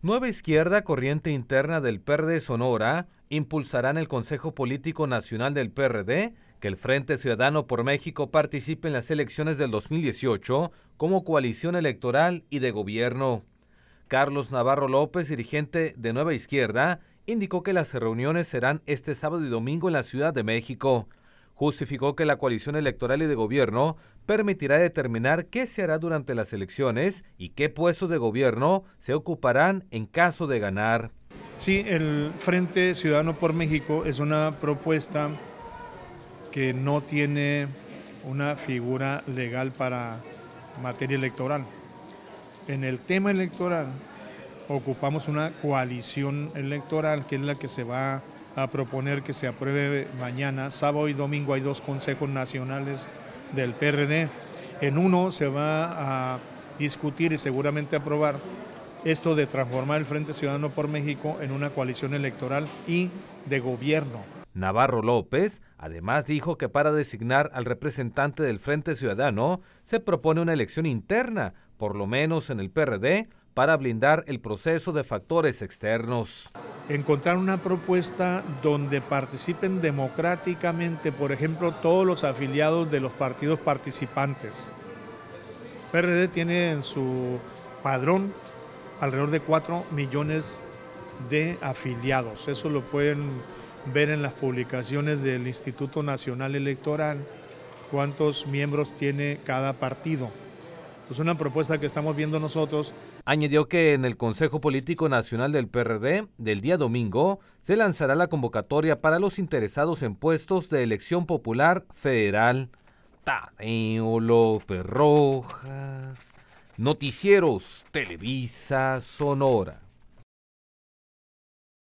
Nueva Izquierda, corriente interna del PRD Sonora, impulsarán el Consejo Político Nacional del PRD que el Frente Ciudadano por México participe en las elecciones del 2018 como coalición electoral y de gobierno. Carlos Navarro López, dirigente de Nueva Izquierda, indicó que las reuniones serán este sábado y domingo en la Ciudad de México justificó que la coalición electoral y de gobierno permitirá determinar qué se hará durante las elecciones y qué puestos de gobierno se ocuparán en caso de ganar. Sí, el Frente Ciudadano por México es una propuesta que no tiene una figura legal para materia electoral. En el tema electoral ocupamos una coalición electoral que es la que se va a a proponer que se apruebe mañana, sábado y domingo hay dos consejos nacionales del PRD. En uno se va a discutir y seguramente aprobar esto de transformar el Frente Ciudadano por México en una coalición electoral y de gobierno. Navarro López además dijo que para designar al representante del Frente Ciudadano se propone una elección interna por lo menos en el PRD, para blindar el proceso de factores externos. Encontrar una propuesta donde participen democráticamente, por ejemplo, todos los afiliados de los partidos participantes. PRD tiene en su padrón alrededor de 4 millones de afiliados. Eso lo pueden ver en las publicaciones del Instituto Nacional Electoral, cuántos miembros tiene cada partido es pues, una propuesta que estamos viendo nosotros. Añadió que en el Consejo Político Nacional del PRD, del día domingo, se lanzará la convocatoria para los interesados en puestos de elección popular federal. Tadeo López Rojas, Noticieros Televisa Sonora.